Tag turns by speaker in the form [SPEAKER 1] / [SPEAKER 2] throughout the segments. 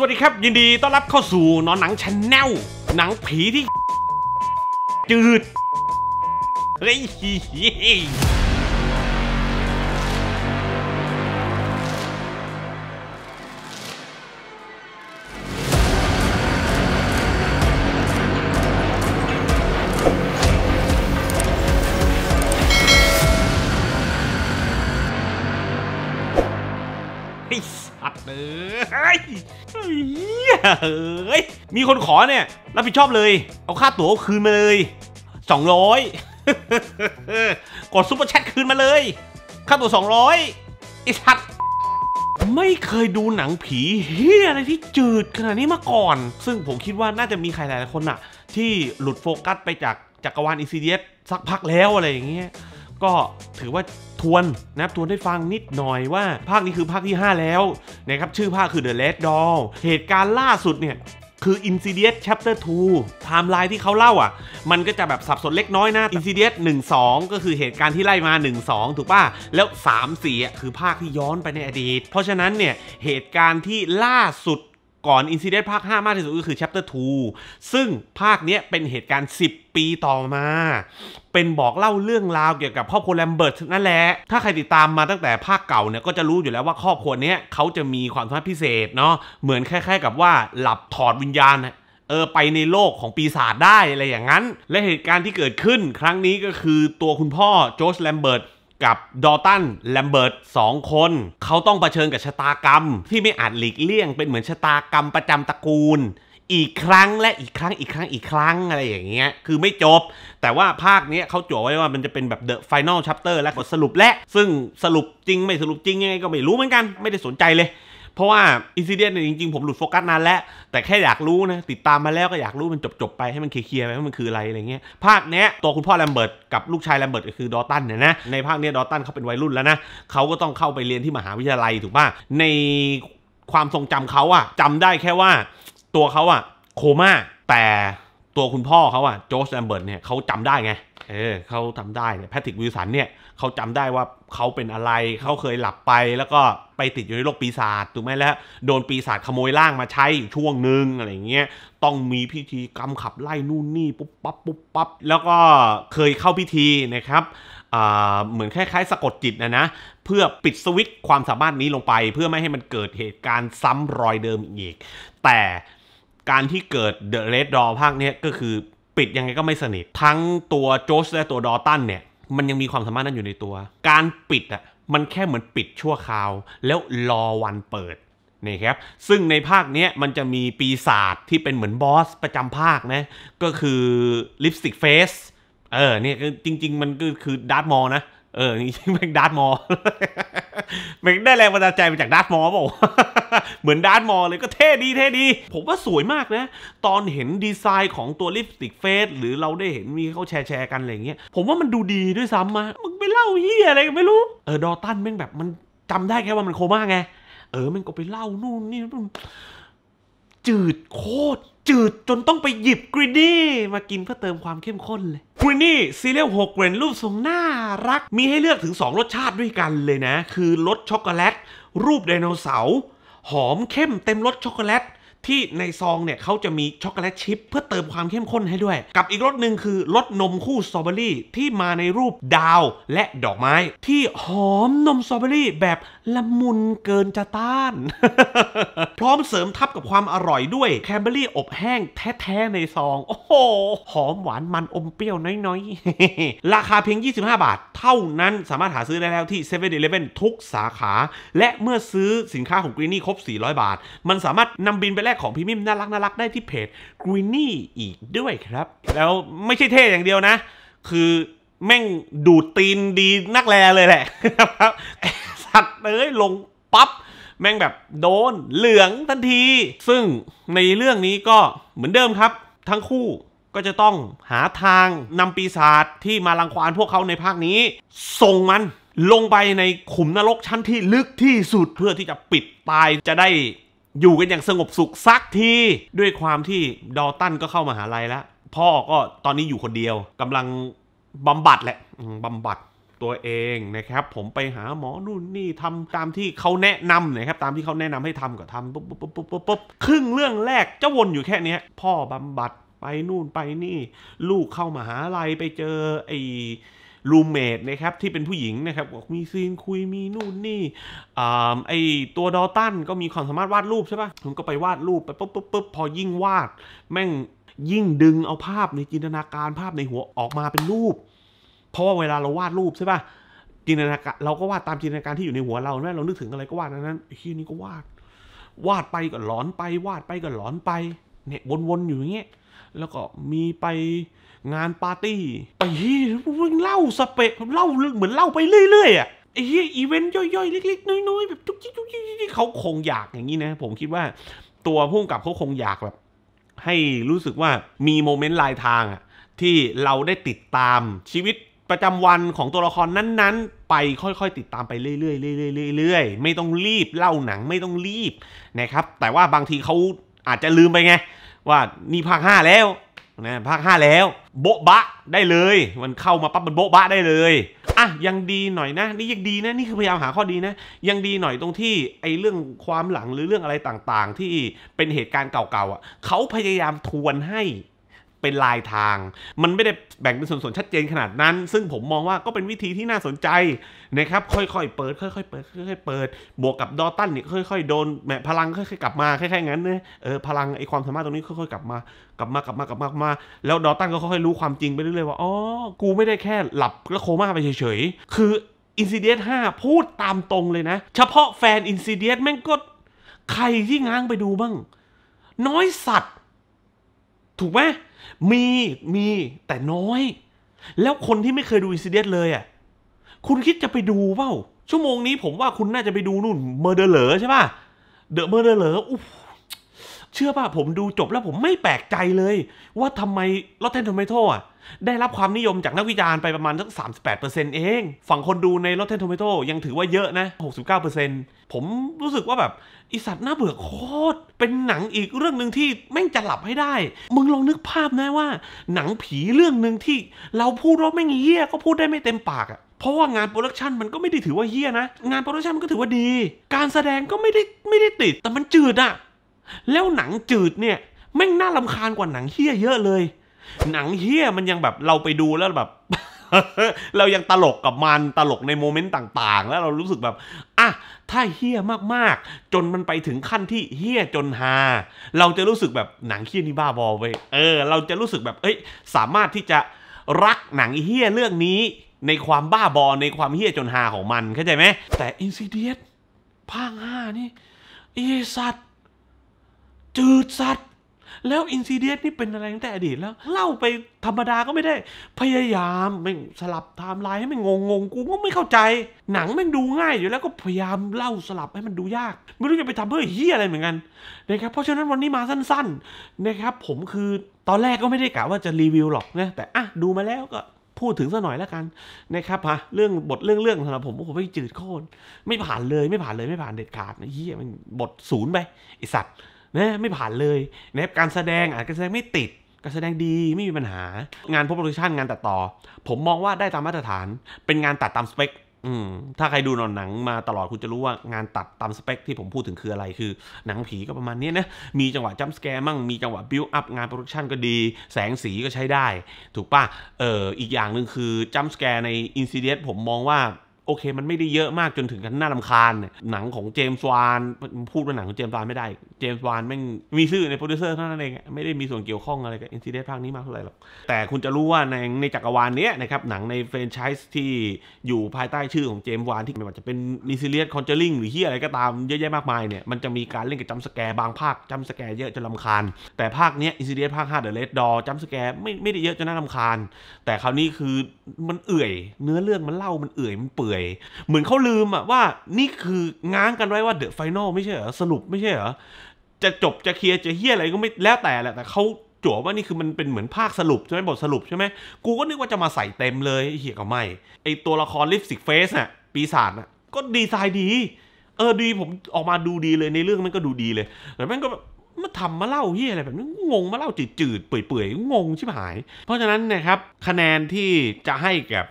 [SPEAKER 1] สวัสดีครับ ยินดีต้อนรับเข้าสู่นอนหนังชานแนลหนังผีที่จืดเฮ้ยเอเฮ้ยมีคนขอเนี่ย รับผิดชอบเลย เอาค่าตั๋วคืนมาเลย 200 กดซุปเปอร์แชทคืนมาเลย ค่าตั๋ว200ไอ้สัตไม่เคยดูหนังผีเฮียอะไรที่จืดขนาดนี้มาก่อน ซึ่งผมคิดว่าน่าจะมีใครหลายคนอะที่หลุดโฟกัสไปจากจักรวาลอีซีเดียสสักพักแล้วอะไรอย่างเงี้ยก็ถือว่าทวนนะครับ ทวนให้ฟังนิดหน่อยว่า ภาคนี้คือภาคที่ 5 แล้วนะครับ ชื่อภาคคือ The Red Doll เหตุการณ์ล่าสุดเนี่ย คือ Insidious Chapter 2ไทม์ไลน์ที่เขาเล่าอ่ะ มันก็จะแบบสับสนเล็กน้อยนะ Insidious 1 2 ก็คือเหตุการณ์ที่ไล่มา 1 2 ถูกป่ะ แล้ว 3 4คือภาคที่ย้อนไปในอดีต เพราะฉะนั้นเนี่ย เหตุการณ์ที่ล่าสุดก่อนอินซิเดนต์ภาค 5 มากที่สุดก็คือ Chapter 2 ซึ่งภาคเนี้ยเป็นเหตุการณ์ 10 ปีต่อมา เป็นบอกเล่าเรื่องราวเกี่ยวกับครอบครัวแลมเบิร์ตนั่นแหละถ้าใครติดตามมาตั้งแต่ภาคเก่าเนี่ย ก็จะรู้อยู่แล้วว่าครอบครัวเนี้ยเขาจะมีความสามารถพิเศษเนาะเหมือนคล้ายๆกับว่าหลับถอดวิญญาณเออไปในโลกของปีศาจได้ อะไรอย่างนั้น และเหตุการณ์ที่เกิดขึ้นครั้งนี้ก็คือตัวคุณพ่อโจชแลมเบิร์ตกับดอตัน แลมเบิร์ตสองคนเขาต้องเผชิญกับชะตากรรม ที่ไม่อาจหลีกเลี่ยง เป็นเหมือน ชะตากรรมประจำตระกูล อีกครั้งและอีกครั้งอีกครั้งอีกครั้งอะไรอย่างเงี้ยคือไม่จบ แต่ว่าภาคเนี้ยเขาจ่วไว้ว่ามันจะเป็นแบบเดอะไฟนแนลชัปเตอร์และบทสรุปและ ซึ่งสรุปจริงไม่สรุปจริง ยังไง ก็ไม่รู้เหมือนกัน ไม่ได้สนใจเลยเพราะว่าอินซิเดียนเนี่ยจริงๆผมหลุดโฟกัสนานแล้ว แต่แค่อยากรู้นะ ติดตามมาแล้วก็อยากรู้มันจบๆไปให้มันเคลียร์ไปว่ามันคืออะไรอะไรเงี้ย ภาคเนี้ยตัวคุณพ่อแลมเบิร์ตกับลูกชายแลมเบิร์ตก็คือดอตันเนี่ยนะในภาคเนี้ยดอตันเขาเป็นวัยรุ่นแล้วนะเขาก็ต้องเข้าไปเรียนที่มหาวิทยาลัยถูกป่ะในความทรงจำเขาอะจำได้แค่ว่า ตัวเขาอะโคม่าแต่ตัวคุณพ่อเขาอะโจสแลมเบิร์ตเนี่ยเขาจำได้ไงเออเขาทำได้เนี่ยแพทริกวิลสันเนี่ยเขาจำได้ว่าเขาเป็นอะไรเขาเคยหลับไป แล้วก็ไปติดอยู่ในโลกปีศาจถูกไหมแล้วโดนปีศาจขโมยร่างมาใช้อยู่ช่วงหนึ่งอะไรเงี้ยต้องมีพิธีกรรมขับไล่นู่นนี่ปุ๊บปั๊บปุ๊บปั๊บแล้วก็เคยเข้าพิธีนะครับเหมือนคล้ายๆสะกดจิตนะนะ เพื่อปิดสวิตความสามารถนี้ลงไป เพื่อไม่ให้มันเกิดเหตุการณ์ซ้ำรอยเดิมอีก แต่การที่เกิดเดอะเรดดอภาคนี้ก็คือปิดยังไงก็ไม่สนิท ทั้งตัวโจชและตัวดอตันเนี่ย มันยังมีความสามารถนั้นอยู่ในตัว การปิดอ่ะมันแค่เหมือนปิดชั่วคราว แล้วรอวันเปิดนี่ครับ ซึ่งในภาคนี้มันจะมีปีศาจที่เป็นเหมือนบอส ประจำภาคนะก็คือลิปสติกเฟสเออเนี่ยจริง ๆ มันก็คือดาร์ตมอนะ เออจริงๆแม่งดาร์ตมอแม่งได้แรงบันดาลใจมาจากดาร์ตมอบอกเหมือนดาร์มอเลยก็เท่ดีเท่ดี ผมว่าสวยมากนะ ตอนเห็นดีไซน์ของตัวลิปสติกเฟสหรือเราได้เห็นมีเขาแชร์แชร์กัน อะไรเงี้ยผมว่ามันดูดีด้วยซ้ำมามึงไปเล่าเฮียอะไรกนไม่รู้ เออ ดอตันแม่งแบบมันจำได้แค่ว่ามันโคม่าไง เออมันก็ไปเล่านู่นนี่ จืดโคตร จืดจนต้องไปหยิบกรีนี่มากินเพื่อเติมความเข้มข้นเลยกรีนี่ซีเรียลหกเกรนรูปทรงน่ารักมีให้เลือกถึง2รสชาติด้วยกันเลยนะ คือรสช็อกโกแลตรูปไดโนเสาร์หอมเข้มเต็มรสช็อกโกแลตที่ในซองเนี่ยเขาจะมีช็อกโกแลตชิพเพื่อเติมความเข้มข้นให้ด้วย กับอีกรสหนึ่งคือรสนมคู่สตรอเบอรี่ ที่มาในรูปดาวและดอกไม้ ที่หอมนมสตรอเบอรี่แบบละมุนเกินจะต้าน พร้อมเสริมทับกับความอร่อยด้วย แคมเบอรี่อบแห้งแท้ๆ ในซอง โอ้โห หอมหวานมันอมเปรี้ยวน้อยๆ ราคาเพียง 25 บาท เท่านั้นสามารถหาซื้อได้แล้วที่7 e เ e ่ e อทุกสาขา และเมื่อซื้อสินค้าของกรีนี่ครบ 400 บาท มันสามารถนำบินไปแรกของพี่มิมน่ารักน่ารักได้ที่เพจกร e นี่อีกด้วยครับ แล้วไม่ใช่เท่อย่างเดียวนะ คือแม่งดูดตีนดีนักแลเลยแหละครับสัตว์เอ้ยลงปั๊บ แม่งแบบโดนเหลืองทันที ซึ่งในเรื่องนี้ก็เหมือนเดิมครับ ทั้งคู่ก็จะต้องหาทางนำปีศาจที่มาลังควานพวกเขาในภาคนี้ ส่งมันลงไปในขุมนรกชั้นที่ลึกที่สุดเพื่อที่จะปิดตายจะได้อยู่กันอย่างสงบสุขสักทีด้วยความที่ดอตันก็เข้ามาหาลัยแล้วพ่อก็ตอนนี้อยู่คนเดียวกำลังบำบัดแหละบำบัดตัวเองนะครับ ผมไปหาหมอนู่นนี่ทำตามที่เขาแนะนำนะครับ ตามที่เขาแนะนำให้ทำก็ทำปุ๊บปุ๊บปุ๊บปุ๊บปุ๊บครึ่งเรื่องแรกเจ้าวนอยู่แค่นี้พ่อบำบัดไปนู่นไปนี่ ลูกเข้ามาหาลัยไปเจอไอ้รูเมดนะครับ ที่เป็นผู้หญิงนะครับมีซีนคุยมีนู่นนี่ไอตัวดอตันก็มีความสามารถวาดรูปใช่ปะ่ะผมก็ไปวาดรูปไปปุ๊บปุ๊บปุ๊บพอยิ่งวาด แม่งยิ่งดึงเอาภาพในจินตนาการภาพในหัวออกมาเป็นรูป เพราะว่าเวลาเราวาดรูป ใช่ปะ่ะจินตนาการ เราก็วาดตามจินตนาการที่อยู่ในหัวเราแม่เรานึกถึงอะไรก็วาดนั้นนทีนี่ก็วาด วาดไปก็หลอนไปวาดไปก็หลอนไปเนี่ยวนๆอยู่อย่างเงี้ยแล้วก็มีไปงานปาร์ตี้ไอ้เล่าสเปะเล่าเรื่องเหมือนเล่าไปเรื่อย ๆอ่ะไอ้เฮียอีเวนต์ย่อยๆเล็กๆน้อยๆแบบจุกจิกจุกจิกเขาคงอยากอย่างนี้นะ ผมคิดว่าตัวพุ่งกับเขาคงอยากแบบ ให้รู้สึกว่ามีโมเมนต์ลายทางอ่ะที่เราได้ติดตามชีวิตประจำวันของตัวละครนั้นๆ ไปค่อยๆ ติดตามไปเรื่อยๆเรื่อยๆไม่ต้องรีบเล่าหนังไม่ต้องรีบนะครับแต่ว่าบางทีเขาอาจจะลืมไปไงว่านี่ภาคห้าแล้วนะภาคห้าแล้วโบ๊ะบะได้เลย มันเข้ามาปั๊บมันโบ๊ะบะได้เลยอ่ะยังดีหน่อยนะ นี่ยังดีนะ นี่คือพยายามหาข้อดีนะ ยังดีหน่อยตรงที่ไอ้เรื่องความหลังหรือเรื่องอะไรต่างๆ ที่เป็นเหตุการณ์เก่าๆอ่ะ เขาพยายามทวนให้เป็นลายทาง มันไม่ได้แบ่งเป็นส่วนๆชัดเจนขนาดนั้น ซึ่งผมมองว่าก็เป็นวิธีที่น่าสนใจนะครับค่อยๆเปิดค่อยๆเปิดค่อยๆ เปิด บวกกับดอตันเนี่ยค่อยๆโดนแหมพลังค่อยๆกลับมาค่อยๆงั้นเนี่ยเออพลังไอความสามารถตรงนี้ค่อยๆ กลับมา กลับมากลับมากลับมากมาแล้วดอตันก็ค่อยๆรู้ความจริงไปเรื่อยๆว่าอ๋อ กูไม่ได้แค่หลับแล้วโคม่าไปเฉยๆคืออินซิเดียสห้าพูดตามตรงเลยนะ เฉพาะแฟนอินซิเดียสแม่งก็ใครที่ง้างไปดูบ้าง น้อยสัตวถูกไหม มี มี แต่น้อย แล้วคนที่ไม่เคยดูอินซิเดียสเลยอ่ะ คุณคิดจะไปดูเปล่า ชั่วโมงนี้ผมว่าคุณน่าจะไปดูนู่นเมอร์เดอร์เหลอใช่ป่ะ เดอะเมอร์เดอร์เหลออู้เชื่อป่ะ ผมดูจบแล้วผมไม่แปลกใจเลย ว่าทำไมลอเทนทอมโตะได้รับความนิยมจากนักวิจารณ์ไปประมาณสัก 38%เอง ฝั่งคนดูในลอเทนทอมโะยังถือว่าเยอะนะ 69%ผมรู้สึกว่าแบบอีสัตว์น่าเบื่อโคตรเป็นหนังอีกเรื่องหนึ่งที่แม่งจะหลับให้ได้ มึงลองนึกภาพนะว่า หนังผีเรื่องหนึ่งที่เราพูดว่าแม่งเหี้ย ก็พูดได้ไม่เต็มปากอะเพราะว่างานโปรดักชันมันก็ไม่ได้ถือว่าเฮี้ยนะงานโปรดักชันมันก็ถือว่าดี การแสดงก็ไม่ได้ไม่ได้ติดแต่มันจืดอะแล้วหนังจืดเนี่ยแม่งน่าลำคาญกว่าหนังเฮี้ยเยอะเลย หนังเฮี้ยมันยังแบบเราไปดูแล้วแบบ เรายังตลกกับมัน ตลกในโมเมนต์ต่าง ๆ แล้วเรารู้สึกแบบอ่ะถ้าเฮี้ยมากๆ จนมันไปถึงขั้นที่เฮี้ย จนฮา เราจะรู้สึกแบบหนังเฮี้ยนี่บ้าบอเว้ยเออเราจะรู้สึกแบบเอ้ยสามารถที่จะรักหนังเฮี้ยเรื่องนี้ในความบ้าบอในความเฮี้ยจนฮาของมันเข้าใจไหมแต่อินซิเดียสภาคห้านี่ไอสัตวจืดสัตว์ แล้วอินซิเดียสนี่เป็นอะไรตั้งแต่อดีตแล้ว เล่าไปธรรมดาก็ไม่ได้พยายามไม่สลับไทม์ไลน์ให้มันงงงกูก็ไม่เข้าใจ หนังมันดูง่ายอยู่แล้วก็พยายามเล่าสลับให้มันดูยาก ไม่รู้จะไปทำเพื่อเฮียอะไรเหมือนกันนะครับ เพราะฉะนั้นวันนี้มาสั้นๆนะครับผมคือตอนแรกก็ไม่ได้กะว่าจะรีวิวหรอกนะแต่อ่ะดูมาแล้วก็พูดถึงสักหน่อยแล้วกันนะครับฮะเรื่องบทเรื่องเรื่องสำหรับผมโอ้โหไม่จืดโคตรไม่ผ่านเลยไม่ผ่านเลยไม่ผ่านเด็ดขาดเฮียมันบทศูนย์ไปไอสัตว์นะไม่ผ่านเลยนะการแสดงอาจจะแสดงไม่ติดการแสดงดีไม่มีปัญหา งานโปรดักชันงานตัดต่อ ผมมองว่าได้ตามมาตรฐานเป็นงานตัดตามสเปคถ้าใครดูหนังมาตลอดคุณจะรู้ว่างานตัดตามสเปค ที่ผมพูดถึงคืออะไรคือ หนังผีก็ประมาณนี้นะมีจังหวะจัมส์สแกร์มั่ง มีจังหวะบิวอัพงานโปรดักชันก็ดีแสงสีก็ใช้ได้ถูกป่ะอออีกอย่างหนึ่งคือจัมส์สแกร์ในอินซิเดียผมมองว่าโอเค มันไม่ได้เยอะมากจนถึงกันน่าลำคาญเนี่ยหนังของเจมส์วานพูดว่าหนังของเจมส์วานไม่ได้เจมส์วานไม่มีชื่อในโปรดิวเซอร์เท่านั้นเอง ไม่ได้มีส่วนเกี่ยวข้องอะไรกับอินซิเดนต์ภาคนี้มากเท่าไหร่หรอกแต่คุณจะรู้ว่าในในจักรวาลนี้นะครับหนังในแฟรนไชส์ที่อยู่ภายใต้ชื่อของเจมส์วานที่ไม่ว่าจะเป็นมิซิเลียสคอนเจอริงหรือที่อะไรก็ตามเยอะแยะมากมายเนี่ยมันจะมีการเล่นกับจัมสแกร์บางภาคจัมสแกร์เยอะจนลำคาญ แต่ภาคนี้อินซิเดนต์ภาคาเดอะเลดดอจัมสแกร์ไม่ไม่ได้เยอะจนน่าลำคาญ แต่คราวนี้คือมันเอื่อยเนื้อเรื่องมันเล่ามันเอื่อยมันเปื่อยอยเหมือนเขาลืมอะว่านี่คือ ง้างกันไว้ว่าเดอะไฟแนลไม่ใช่เหรอ สรุปไม่ใช่เหรอ จะจบจะเคลียร์ จะเฮี้ยอะไรก็ไม่ แล้วแต่แหละแต่เขาจั่วว่านี่คือมันเป็นเหมือนภาคสรุปใช่ไหมบทสรุปใช่ไหมกูก็นึกว่าจะมาใส่เต็มเลยเฮียก็ไม่ ไอตัวละครลิฟสิกเฟสน่ะ ปีศาจอะก็ดีไซน์ดี เออดีผมออกมาดูดีเลยในเรื่องมันก็ดูดีเลยแต่แม่งก็แบบมาทำมาเล่าเฮียอะไรแบบนี้งงมาเล่าจืดๆเปื่อยๆงงชิบหาย เพราะฉะนั้นนะครับ คะแนนที่จะให้กับ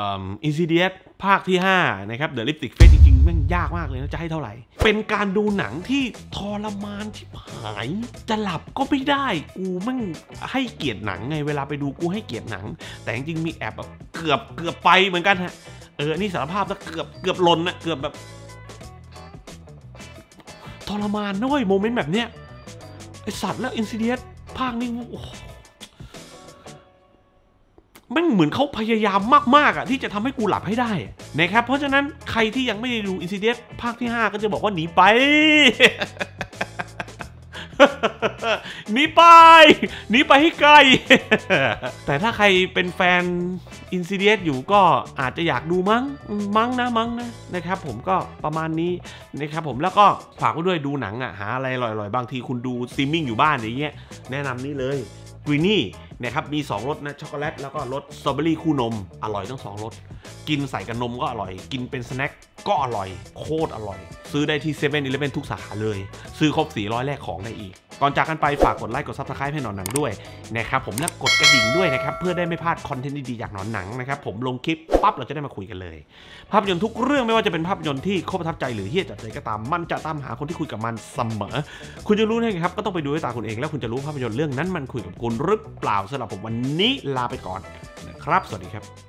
[SPEAKER 1] อินซิเดียสภาคที่ 5 นะครับเดอะลิปติกเฟสจริงๆมันยากมากเลยนะจะให้เท่าไหร่ เป็นการดูหนังที่ทรมานที่หาย จะหลับก็ไม่ได้กูมั่งให้เกียรติหนังไง เวลาไปดูกูให้เกียรติหนัง แต่จริงๆมีแอบแบบเกือบเกือบไปเหมือนกันฮะเออนี่สารภาพนะเกือบเกือบหล่นนะเกือบแบบ ทรมานนะเว้ยโมเมนต์แบบเนี้ยไอสัตว์แล้วอินซิเดียสภาคนี้โอ้โหม่เหมือนเขาพยายามมากๆอ่ะที่จะทำให้กูหลับให้ได้นะครับเพราะฉะนั้นใครที่ยังไม่ได้ดูอินซิเดียภาคที่ 5 ก็จะบอกว่าหนีไปหนีไปหนีไปให้ไกล แต่ถ้าใครเป็นแฟนอินซิเดียสอยู่ก็อาจจะอยากดูมั้งมั้งนะมั้งนะนะครับผมก็ประมาณนี้นะครับผมแล้วก็ฝากด้วยดูหนังอ่ะหาอะไรอร่อยๆบางทีคุณดูซีมมิ่งอยู่บ้านอย่างเงี้ยแนะนำนี่เลยกรีนี่นะครับ มี 2 รสนะ ช็อกโกแลต แล้วก็ รสสตรอเบอรี่คู่นม อร่อยทั้ง 2 รส กินใส่กับนมก็อร่อย กินเป็นสแน็คก็อร่อย โคตรอร่อย ซื้อได้ที่7 e เ e ่นอทุกสาขาเลย ซื้อครบ400แลกของได้อีกก่อนจากกันไปฝากกดไลค์กดซับสไครป์ให้หนอนหนังด้วยนะครับผมและกดกระดิ่งด้วยนะครับ เพื่อได้ไม่พลาดคอนเทนต์ดีๆจากหนอนหนังนะครับ ผมลงคลิปปั๊บเราจะได้มาคุยกันเลย ภาพยนตร์ทุกเรื่องไม่ว่าจะเป็นภาพยนตร์ที่โคตรประทับใจหรือเฮี้ยจัดใจก็ตามมันจะตามหาคนที่คุยกับมันเสมอ คุณจะรู้ไหมครับ ก็ต้องไปดูด้วยตาคุณเองแล้วคุณจะรู้ภาพยนตร์เรื่องนั้นมันคุยกับคุณหรือเปล่าสำหรับผมวันนี้ลาไปก่อนนะครับ สวัสดีครับ